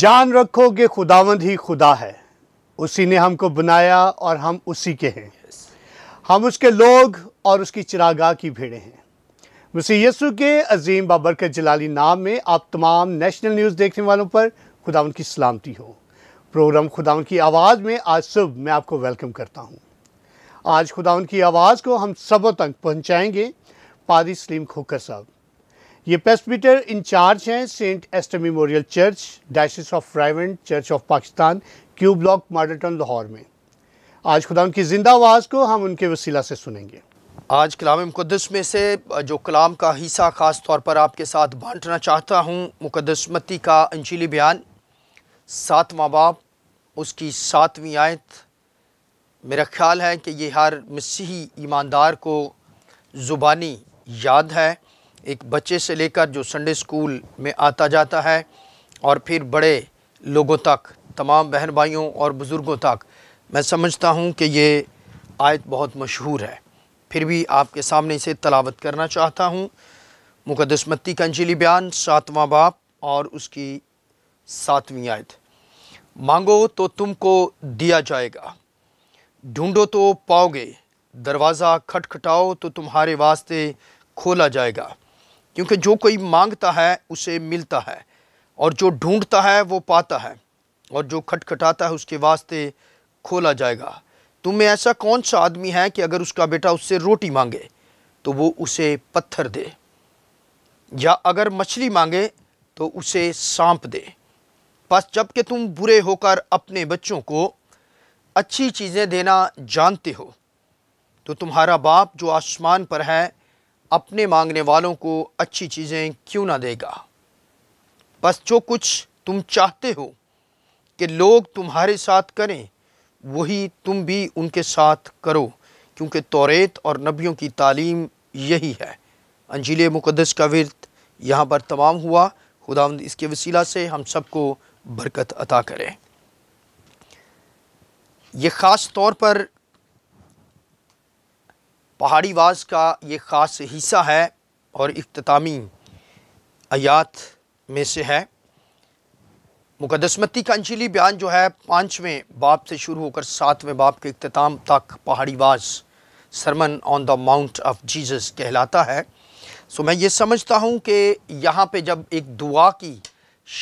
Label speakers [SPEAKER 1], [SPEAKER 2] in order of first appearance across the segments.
[SPEAKER 1] जान रखो कि खुदावंद ही खुदा है उसी ने हमको बनाया और हम उसी के हैं हम उसके लोग और उसकी चिरागाह की भेड़ें हैं मुसी यसु के अजीम बाबरकत जलाली नाम में आप तमाम नेशनल न्यूज़ देखने वालों पर खुदावन की सलामती हो प्रोग्राम खुदावन की आवाज़ में आज सुबह मैं आपको वेलकम करता हूँ आज खुदावन की आवाज़ को हम सबों तक पहुँचाएँगे पादी सलीम खोकर साहब ये पेस्टमीटर इंचार्ज हैं saint Esther memorial church diocese of फ्राइवेंट church of Pakistan Q block मॉडर्टन लाहौर में आज खुदा उनकी जिंदा आवाज़ को हम उनके वसीला से सुनेंगे आज कलाम मुकदस में से जो कलाम का हिस्सा ख़ास तौर पर आपके साथ बांटना चाहता हूँ मुकदसमती का अंजीली बयान सात माँ बाप उसकी सातवीं आयत मेरा ख्याल है कि ये हर मसीही ईमानदार को ज़ुबानी याद है एक बच्चे से लेकर जो संडे स्कूल में आता जाता है और फिर बड़े लोगों तक तमाम बहन भाइयों और बुज़ुर्गों तक मैं समझता हूँ कि ये आयत बहुत मशहूर है फिर भी आपके सामने इसे तलावत करना चाहता हूँ मुकदसमती का अंजली बयान सातवां बाप और उसकी सातवीं आयत मांगो तो तुमको दिया जाएगा ढूंढो तो पाओगे दरवाज़ा खटखटाओ तो तुम्हारे वास्ते खोला जाएगा क्योंकि जो कोई मांगता है उसे मिलता है और जो ढूंढता है वो पाता है और जो खटखटाता है उसके वास्ते खोला जाएगा तुम में ऐसा कौन सा आदमी है कि अगर उसका बेटा उससे रोटी मांगे तो वो उसे पत्थर दे या अगर मछली मांगे तो उसे सांप दे बस जबकि तुम बुरे होकर अपने बच्चों को अच्छी चीज़ें देना जानते हो तो तुम्हारा बाप जो आसमान पर है अपने मांगने वालों को अच्छी चीज़ें क्यों ना देगा बस जो कुछ तुम चाहते हो कि लोग तुम्हारे साथ करें वही तुम भी उनके साथ करो क्योंकि तोरेत और नबियों की तालीम यही है अंजील मुकदस का विरत यहाँ पर तमाम हुआ खुदा इसके वसीला से हम सबको बरकत अता करें यह ख़ास तौर पर पहाड़ी वाज का ये ख़ास हिस्सा है और अख्तामी आयात में से है मुकदसमती का अंशली बयान जो है पाँचवें बाप से शुरू होकर सातवें बाप के अख्ताम तक पहाड़ी वाज sermon on the mount of Jesus कहलाता है सो मैं ये समझता हूँ कि यहाँ पे जब एक दुआ की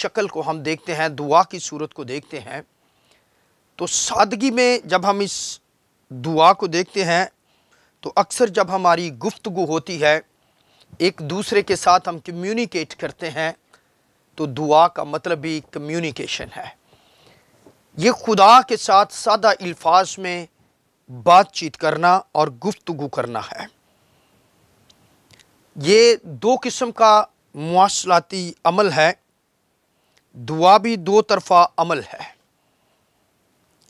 [SPEAKER 1] शक्ल को हम देखते हैं दुआ की सूरत को देखते हैं तो सादगी में जब हम इस दुआ को देखते हैं तो अक्सर जब हमारी गुफ्तु होती है एक दूसरे के साथ हम कम्युनिकेट करते हैं तो दुआ का मतलब भी कम्युनिकेशन है ये खुदा के साथ सादा अल्फाज में बातचीत करना और गुफ्तु करना है ये दो किस्म का मुआसलाती अमल है दुआ भी दो तरफ़ा अमल है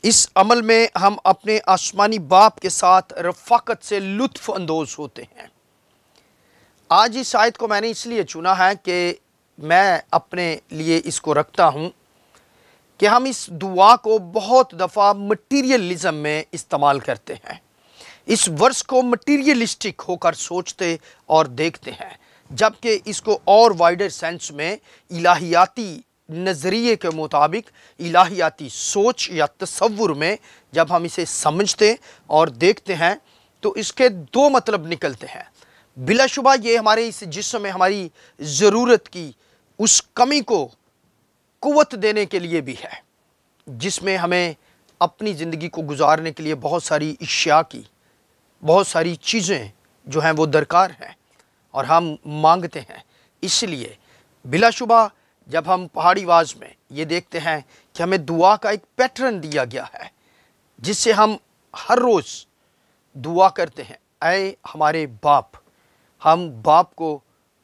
[SPEAKER 1] इस अमल में हम अपने आसमानी बाप के साथ रफाकत से लुत्फ़ अंदोज़ होते हैं आज इस आयत को मैंने इसलिए चुना है कि मैं अपने लिए इसको रखता हूँ कि हम इस दुआ को बहुत दफ़ा मटीरियलिज़म में इस्तेमाल करते हैं इस वर्ष को मटीरियलिस्टिक होकर सोचते और देखते हैं जबकि इसको और वाइडर सेंस में इलाहियाती नज़रिए के मुताबिक इलाहियाती सोच या तस्वुर में जब हम इसे समझते और देखते हैं तो इसके दो मतलब निकलते हैं बिलाशुबा ये हमारे इस जिसम में हमारी ज़रूरत की उस कमी को कुत देने के लिए भी है जिसमें हमें अपनी ज़िंदगी को गुजारने के लिए बहुत सारी अशिया की बहुत सारी चीज़ें जो हैं वो दरकार हैं और हम मांगते हैं इसलिए बिलाशुबा जब हम पहाड़ी वाज में ये देखते हैं कि हमें दुआ का एक पैटर्न दिया गया है जिससे हम हर रोज़ दुआ करते हैं अय हमारे बाप हम बाप को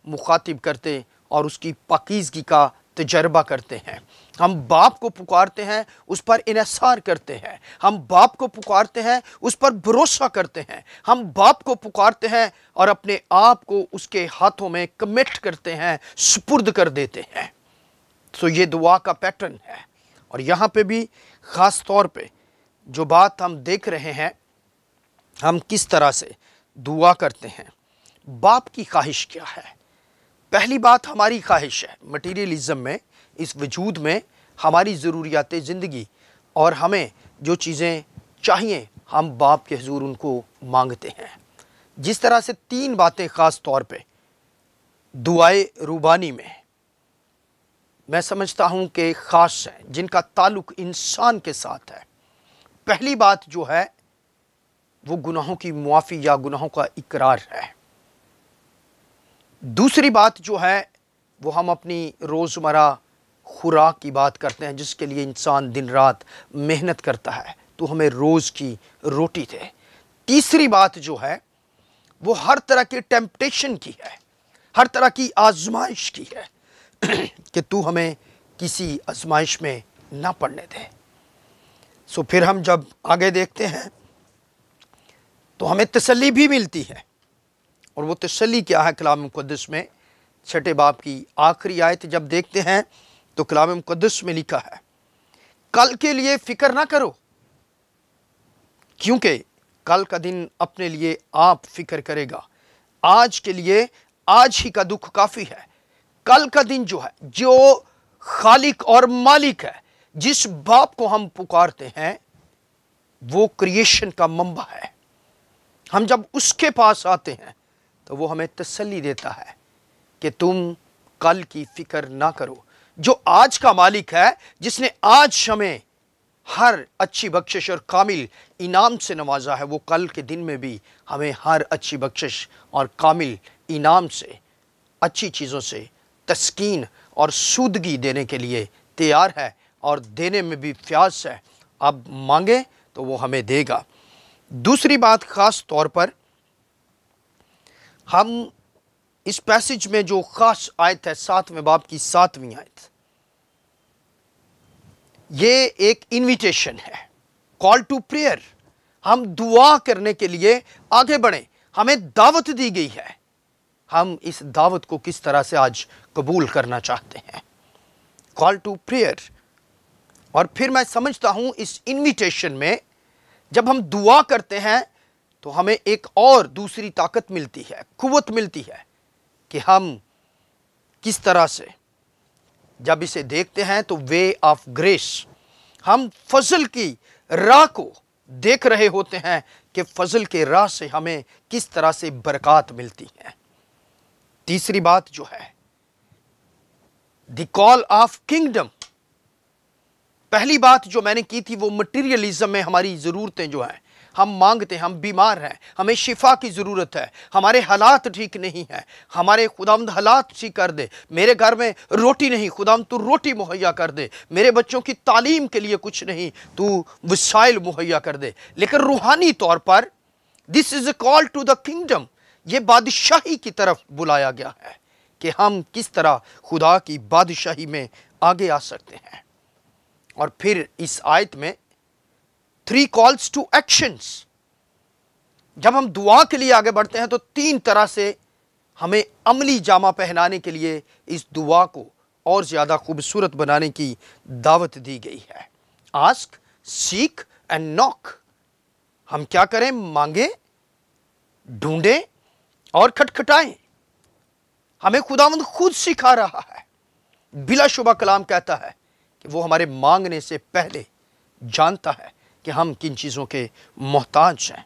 [SPEAKER 1] मुखातिब करते और उसकी पाकिजगी का तजर्बा करते हैं हम बाप को पुकारते हैं उस पर इसार करते हैं हम बाप को पुकारते हैं उस पर भरोसा करते हैं हम बाप को पुकारते हैं और अपने आप को उसके हाथों में कमिट करते हैं सुपुर्द कर देते हैं सो तो ये दुआ का पैटर्न है और यहाँ पे भी ख़ास तौर पे जो बात हम देख रहे हैं हम किस तरह से दुआ करते हैं बाप की ख्वाहिश क्या है पहली बात हमारी ख्वाहिश है मटीरियलिज़म में इस वजूद में हमारी ज़रूरियात ज़िंदगी और हमें जो चीज़ें चाहिए हम बाप के हजूर उनको मांगते हैं जिस तरह से तीन बातें ख़ास तौर पे दुआए रूबानी में मैं समझता हूँ कि ख़ास हैं जिनका ताल्लुक इंसान के साथ है पहली बात जो है वो गुनाहों की मुआफ़ी या गुनाहों का इकरार है दूसरी बात जो है वो हम अपनी रोज़मर्रा खुराक की बात करते हैं जिसके लिए इंसान दिन रात मेहनत करता है तो हमें रोज़ की रोटी थे तीसरी बात जो है वो हर तरह के टेम्पटेशन की है हर तरह की आजमाइश की है कि तू हमें किसी आजमाइश में ना पड़ने दे सो फिर हम जब आगे देखते हैं तो हमें तसली भी मिलती है और वो तसली क्या है कलाम मुकदस में छठे बाप की आखिरी आयत जब देखते हैं तो कलाम मुकदस में लिखा है कल के लिए फ़िक्र ना करो क्योंकि कल का दिन अपने लिए आप फिक्र करेगा आज के लिए आज ही का दुख काफ़ी है कल का दिन जो है जो खालिक और मालिक है जिस बाप को हम पुकारते हैं वो क्रिएशन का मंबा है हम जब उसके पास आते हैं तो वो हमें तसल्ली देता है कि तुम कल की फिक्र ना करो जो आज का मालिक है जिसने आज हमें हर अच्छी बख्शिश और कामिल इनाम से नवाजा है वो कल के दिन में भी हमें हर अच्छी बख्शिश और कामिल इनाम से अच्छी चीज़ों से तस्कीन और सूदगी देने के लिए तैयार है और देने में भी फ्यास है अब मांगे तो वो हमें देगा दूसरी बात ख़ास तौर पर हम इस पैसेज में जो ख़ास आयत है सातवें बाप की सातवीं आयत ये एक इनविटेशन है कॉल टू प्रेयर हम दुआ करने के लिए आगे बढ़ें हमें दावत दी गई है हम इस दावत को किस तरह से आज कबूल करना चाहते हैं कॉल टू प्रेयर और फिर मैं समझता हूँ इस इनविटेशन में जब हम दुआ करते हैं तो हमें एक और दूसरी ताकत मिलती है कुवत मिलती है कि हम किस तरह से जब इसे देखते हैं तो वे ऑफ ग्रेस हम फजल की राह को देख रहे होते हैं कि फजल के राह से हमें किस तरह से बरकत मिलती है तीसरी बात जो है द कॉल ऑफ किंगडम पहली बात जो मैंने की थी वो मटीरियलिज्म में हमारी ज़रूरतें जो हैं हम मांगते हैं हम बीमार हैं हमें शिफा की ज़रूरत है हमारे हालात ठीक नहीं हैं हमारे खुदामद हालात ठीक कर दे मेरे घर में रोटी नहीं खुदाम तू रोटी मुहैया कर दे मेरे बच्चों की तालीम के लिए कुछ नहीं तू वसाइल मुहैया कर दे लेकिन रूहानी तौर पर this is a call to the kingdom ये बादशाही की तरफ बुलाया गया है कि हम किस तरह खुदा की बादशाही में आगे आ सकते हैं और फिर इस आयत में थ्री कॉल्स टू एक्शंस जब हम दुआ के लिए आगे बढ़ते हैं तो तीन तरह से हमें अमली जामा पहनाने के लिए इस दुआ को और ज़्यादा खूबसूरत बनाने की दावत दी गई है आस्क सीख एंड नॉक हम क्या करें मांगे ढूंढें और खटखटाएं हमें खुदावंद खुद सिखा रहा है बिला शुबा कलाम कहता है कि वो हमारे मांगने से पहले जानता है कि हम किन चीज़ों के मोहताज हैं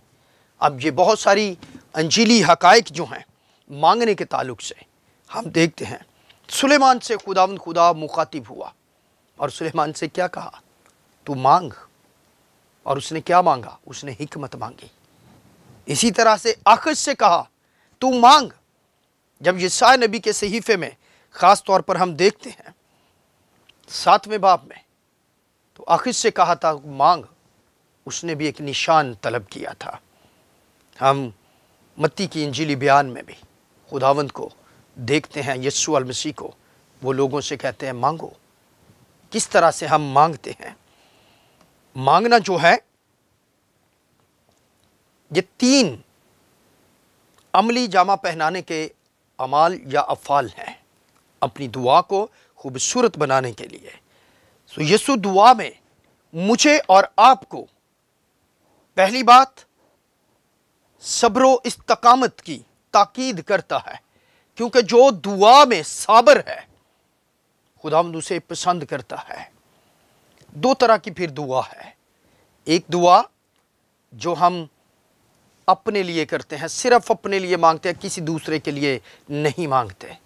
[SPEAKER 1] अब ये बहुत सारी अंजीली हक जो हैं मांगने के ताल्लुक से हम देखते हैं सुलेमान से खुदावंद खुदा मुखातिब हुआ और सुलेमान से क्या कहा तू मांग और उसने क्या मांगा उसने हिकमत मांगी इसी तरह से आखिर से कहा तू मांग जब यसाया नबी के सहीफे में ख़ास तौर पर हम देखते हैं सातवें बाप में तो आखिर से कहा था मांग उसने भी एक निशान तलब किया था हम मत्ती की इंजीली बयान में भी खुदावंद को देखते हैं यस्सु अल मसीह को वो लोगों से कहते हैं मांगो किस तरह से हम मांगते हैं मांगना जो है ये तीन अमली जामा पहनाने के अमाल या अफ़ाल हैं अपनी दुआ को खूबसूरत बनाने के लिए सो यसु दुआ में मुझे और आपको पहली बात सब्र इस्तकामत की ताकीद करता है क्योंकि जो दुआ में साबर है खुदा उसे पसंद करता है दो तरह की फिर दुआ है एक दुआ जो हम अपने लिए करते हैं सिर्फ अपने लिए मांगते हैं किसी दूसरे के लिए नहीं मांगते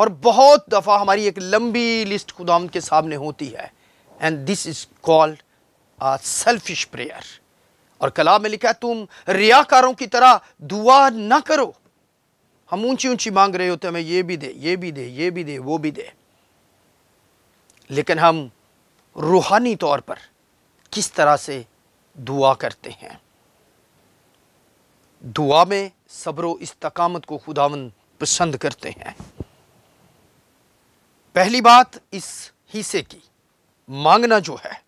[SPEAKER 1] और बहुत दफ़ा हमारी एक लंबी लिस्ट खुदाम के सामने होती है and this is called selfish prayer और कला में लिखा है तुम रियाकारों की तरह दुआ ना करो हम ऊंची ऊंची मांग रहे होते हमें ये भी दे ये भी दे ये भी दे वो भी दे लेकिन हम रूहानी तौर पर किस तरह से दुआ करते हैं दुआ में सब्र इस्तकामत को खुदावन पसंद करते हैं पहली बात इस हिस्से की मांगना जो है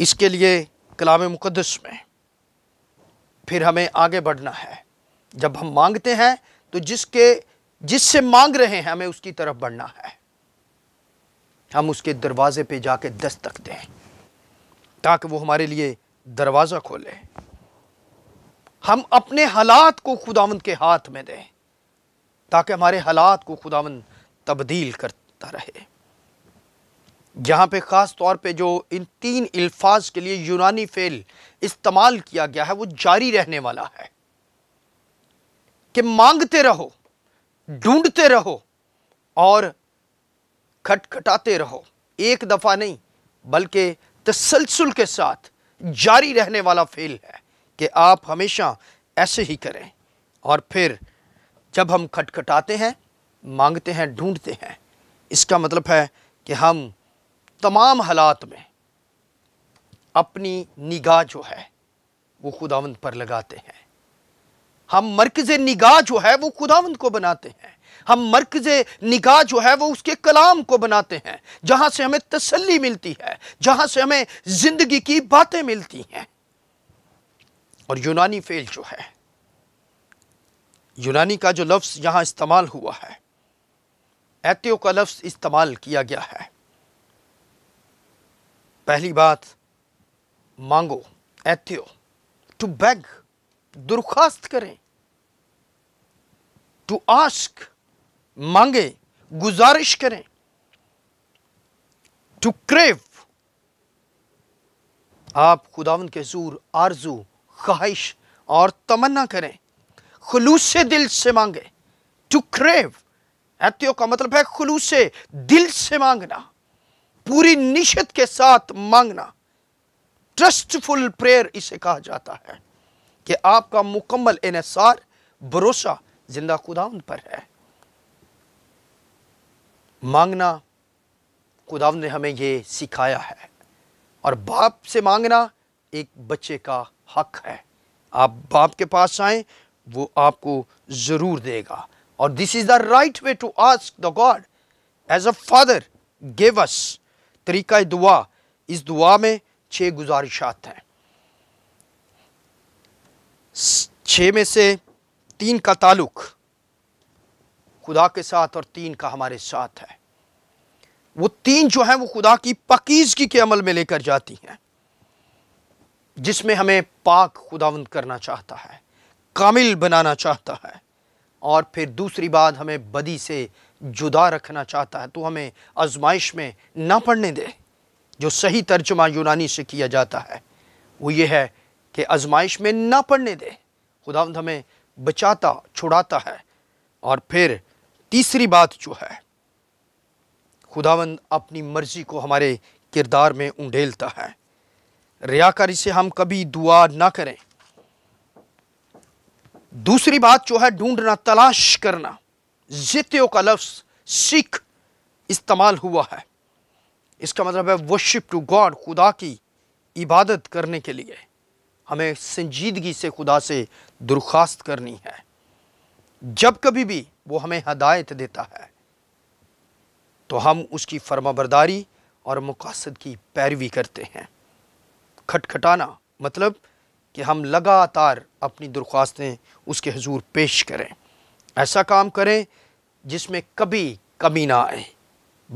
[SPEAKER 1] इसके लिए कलाम मुकदस में फिर हमें आगे बढ़ना है जब हम मांगते हैं तो जिसके जिससे मांग रहे हैं हमें उसकी तरफ बढ़ना है हम उसके दरवाजे पे जाके दस्तक दें ताकि वो हमारे लिए दरवाज़ा खोले हम अपने हालात को खुदावंद के हाथ में दें ताकि हमारे हालात को खुदावंद तब्दील करता रहे यहाँ पे ख़ास तौर पे जो इन तीन अल्फाज के लिए यूनानी फेल इस्तेमाल किया गया है वो जारी रहने वाला है कि मांगते रहो ढूंढते रहो और खटखटाते रहो एक दफ़ा नहीं बल्कि तसलसल के साथ जारी रहने वाला फेल है कि आप हमेशा ऐसे ही करें और फिर जब हम खटखटाते हैं मांगते हैं ढूंढते हैं इसका मतलब है कि हम तमाम हालात में अपनी निगाह जो है वो खुदावंद पर लगाते हैं हम मरकज़ निगाह जो है वो खुदावंद को बनाते हैं हम मरकज़ निगाह जो है वो उसके कलाम को बनाते हैं जहां से हमें तसल्ली मिलती है जहां से हमें ज़िंदगी की बातें मिलती हैं और यूनानी फ़ेल जो है यूनानी का जो लफ्ज़ यहाँ इस्तेमाल हुआ है एत्यो का लफ्ज़ इस्तेमाल किया गया है पहली बात मांगो एतियो टू बैग दुर्खास्त करें टू आस्क मांगे गुजारिश करें टू क्रेव आप खुदावन के जूर आरजू ख्वाहिश और तमन्ना करें खलूस से दिल से मांगे टू क्रेव एतियो का मतलब है खलूस से दिल से मांगना पूरी निशत के साथ मांगना ट्रस्टफुल प्रेयर इसे कहा जाता है कि आपका मुकम्मल इनसार भरोसा जिंदा खुदावंद पर है मांगना खुदावंद ने हमें यह सिखाया है और बाप से मांगना एक बच्चे का हक है आप बाप के पास आए वो आपको ज़रूर देगा और this is the right way to ask the God as a father give us तरीका दुआ इस दुआ में छह गुजारिशात हैं छः में से तीन का ताल्लुक खुदा के साथ और तीन का हमारे साथ है वो तीन जो हैं वो खुदा की पकीज़गी के अमल में लेकर जाती हैं जिसमें हमें पाक खुदावंद करना चाहता है कामिल बनाना चाहता है और फिर दूसरी बात हमें बदी से जुदा रखना चाहता है तो हमें आजमाइश में ना पढ़ने दे जो सही तर्जमा यूनानी से किया जाता है वो ये है कि आजमाइश में ना पढ़ने दे खुदावंद हमें बचाता छुड़ाता है और फिर तीसरी बात जो है खुदावंद अपनी मर्ज़ी को हमारे किरदार में उंडेलता है रियाकारी से हम कभी दुआ ना करें दूसरी बात जो है ढूंढना तलाश करना जितो का लफ्ज़ सिख इस्तेमाल हुआ है इसका मतलब है वर्शिप टू गॉड खुदा की इबादत करने के लिए हमें संजीदगी से खुदा से दरख्वास्त करनी है जब कभी भी वो हमें हदायत देता है तो हम उसकी फर्माबरदारी और मकासद की पैरवी करते हैं खटखटाना मतलब कि हम लगातार अपनी दरख्वास्तें उसके हजूर पेश करें ऐसा काम करें जिसमें कभी कमी ना आए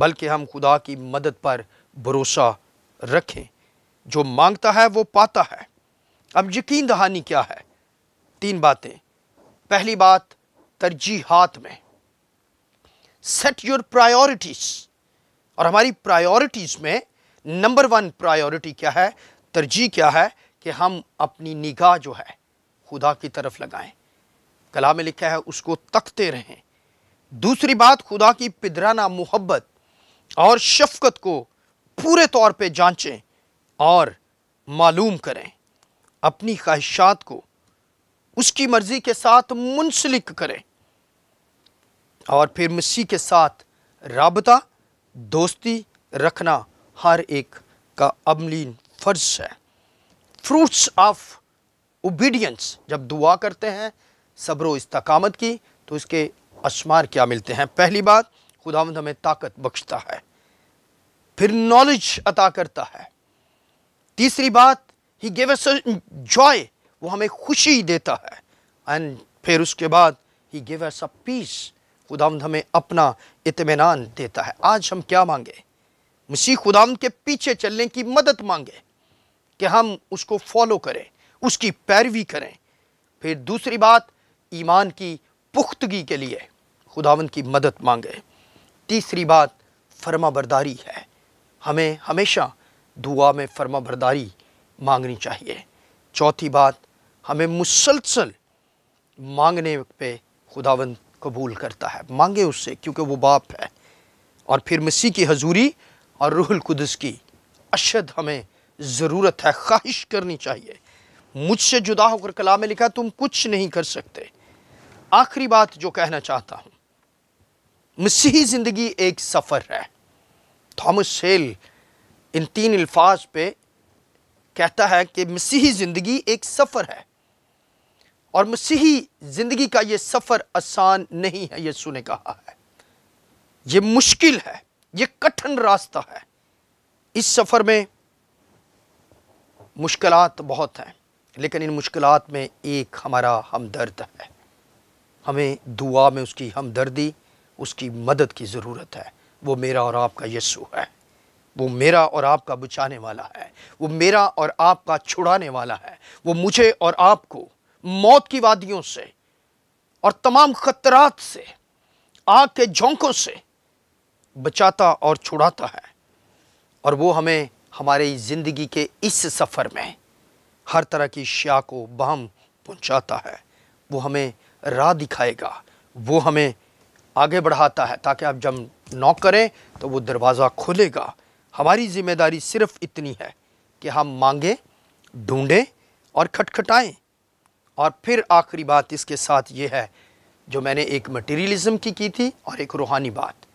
[SPEAKER 1] बल्कि हम खुदा की मदद पर भरोसा रखें जो मांगता है वो पाता है अब यकीन दहानी क्या है तीन बातें पहली बात तरजीहत में सेट योर प्रायोरिटीज़ और हमारी प्रायोरिटीज़ में नंबर वन प्रायोरिटी क्या है तरजीह क्या है कि हम अपनी निगाह जो है खुदा की तरफ लगाएं कला में लिखा है उसको तकते रहें दूसरी बात खुदा की पिदराना मोहब्बत और शफकत को पूरे तौर पे जांचें और मालूम करें अपनी ख्वाहिशात को उसकी मर्ज़ी के साथ मुंसलिक करें और फिर मसीह के साथ रबता दोस्ती रखना हर एक का अमलीन फ़र्ज है फ्रूट्स ऑफ ओबीडियंस जब दुआ करते हैं सब्र इस्तकामत की तो इसके अशमार क्या मिलते हैं पहली बात खुदावंद हमें ताकत बख्शता है फिर नॉलेज अता करता है तीसरी बात ही गिव अस जॉय वो हमें खुशी देता है एंड फिर उसके बाद ही गिव अस अ पीस खुदावंद हमें अपना इतमान देता है आज हम क्या मांगे मसीह खुदावंद के पीछे चलने की मदद मांगे कि हम उसको फॉलो करें उसकी पैरवी करें फिर दूसरी बात ईमान की पुख्तगी के लिए खुदावन की मदद मांगे तीसरी बात फर्मा बरदारी है हमें हमेशा दुआ में फर्मा बरदारी मांगनी चाहिए चौथी बात हमें मुसलसल मांगने पे खुदावन कबूल करता है मांगे उससे क्योंकि वो बाप है और फिर मसीह की हजूरी और रूहुल कुदस की अशद हमें ज़रूरत है ख्वाहिश करनी चाहिए मुझसे जुदा होकर कला में लिखा तुम कुछ नहीं कर सकते आखिरी बात जो कहना चाहता हूँ मसीही ज़िंदगी एक सफ़र है थॉमस सेल इन तीन अल्फाज पे कहता है कि मसीही ज़िंदगी एक सफ़र है और मसीही ज़िंदगी का ये सफ़र आसान नहीं है यसु ने कहा है ये मुश्किल है ये कठिन रास्ता है इस सफ़र में मुश्किल बहुत हैं लेकिन इन मुश्किल में एक हमारा हमदर्द है हमें दुआ में उसकी हमदर्दी उसकी मदद की ज़रूरत है वो मेरा और आपका यस्सु है वो मेरा और आपका बचाने वाला है वो मेरा और आपका छुड़ाने वाला है वो मुझे और आपको मौत की वादियों से और तमाम ख़तरात से आग के झोंकों से बचाता और छुड़ाता है और वो हमें हमारे ज़िंदगी के इस सफ़र में हर तरह की शाह को बहम पहुंचाता है वो हमें राह दिखाएगा वो हमें आगे बढ़ाता है ताकि आप जब नौ करें तो वो दरवाज़ा खुलेगा हमारी ज़िम्मेदारी सिर्फ़ इतनी है कि हम मांगें ढूंढें और खटखटाएं और फिर आखिरी बात इसके साथ ये है जो मैंने एक मटेरियलिज्म की की थी और एक रूहानी बात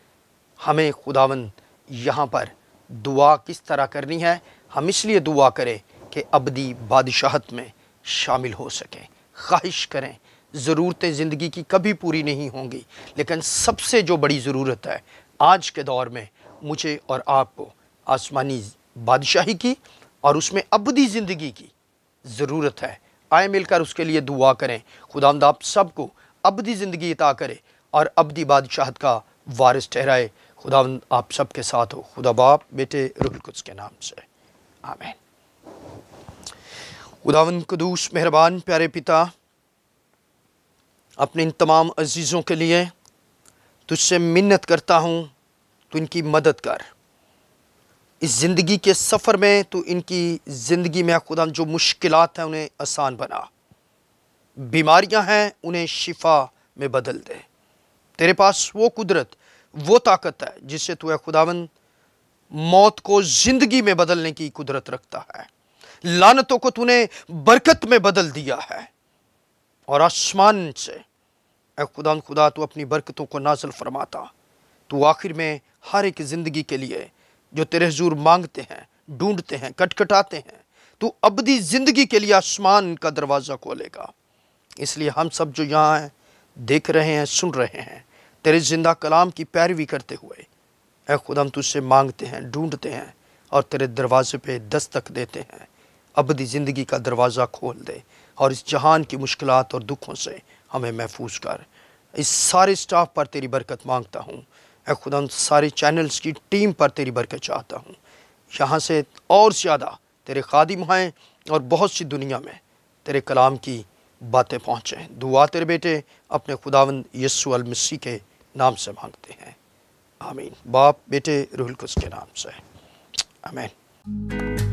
[SPEAKER 1] हमें खुदावन यहाँ पर दुआ किस तरह करनी है हम इसलिए दुआ करें कि अबदी बादशाहत में शामिल हो सकें ख्वाहिश करें ज़रूरतें ज़िंदगी की कभी पूरी नहीं होंगी लेकिन सबसे जो बड़ी ज़रूरत है आज के दौर में मुझे और आपको आसमानी बादशाही की और उसमें अबदी ज़िंदगी की ज़रूरत है आए मिलकर उसके लिए दुआ करें खुदांदा आप सबको अबदी ज़िंदगी अता करे और अबदी बादशाहत का वारिस ठहराए खुदा आप सब के साथ हो खुदा बाप बेटे कुछ के नाम से आमेन खुदावन कदूस मेहरबान प्यारे पिता अपने इन तमाम अजीज़ों के लिए तुझसे मिन्नत करता हूँ तो इनकी मदद कर इस ज़िंदगी के सफ़र में तो इनकी ज़िंदगी में खुदा जो मुश्किल हैं उन्हें आसान बना बीमारियां हैं उन्हें शिफा में बदल दे तेरे पास वो कुदरत वो ताकत है जिससे तू खुदावन मौत को जिंदगी में बदलने की कुदरत रखता है लानतों को तूने बरकत में बदल दिया है और आसमान से ए खुदा खुदा तू अपनी बरकतों को नाजल फरमाता तू आखिर में हर एक ज़िंदगी के लिए जो तेरे हजूर मांगते हैं ढूंढते हैं कटकटाते हैं तू अबदी ज़िंदगी के लिए आसमान का दरवाज़ा खोलेगा इसलिए हम सब जो यहाँ हैं देख रहे हैं सुन रहे हैं तेरे जिंदा कलाम की पैरवी करते हुए ए खुद हम तुझसे मांगते हैं ढूंढते हैं और तेरे दरवाजे पे दस्तक देते हैं अबदी ज़िंदगी का दरवाज़ा खोल दे और इस जहान की मुश्किल और दुखों से हमें महफूज कर इस सारे स्टाफ पर तेरी बरकत मांगता हूँ ए हम सारे चैनल्स की टीम पर तेरी बरकत चाहता हूँ यहाँ से और ज़्यादा तेरे खादिम हैं और बहुत सी दुनिया में तेरे कलाम की बातें पहुँचें दुआ तेरे बेटे अपने खुदावंद यसू मसीह के नाम से मांगते हैं आमीन बाप बेटे रूहुल कुछ के नाम से आमीन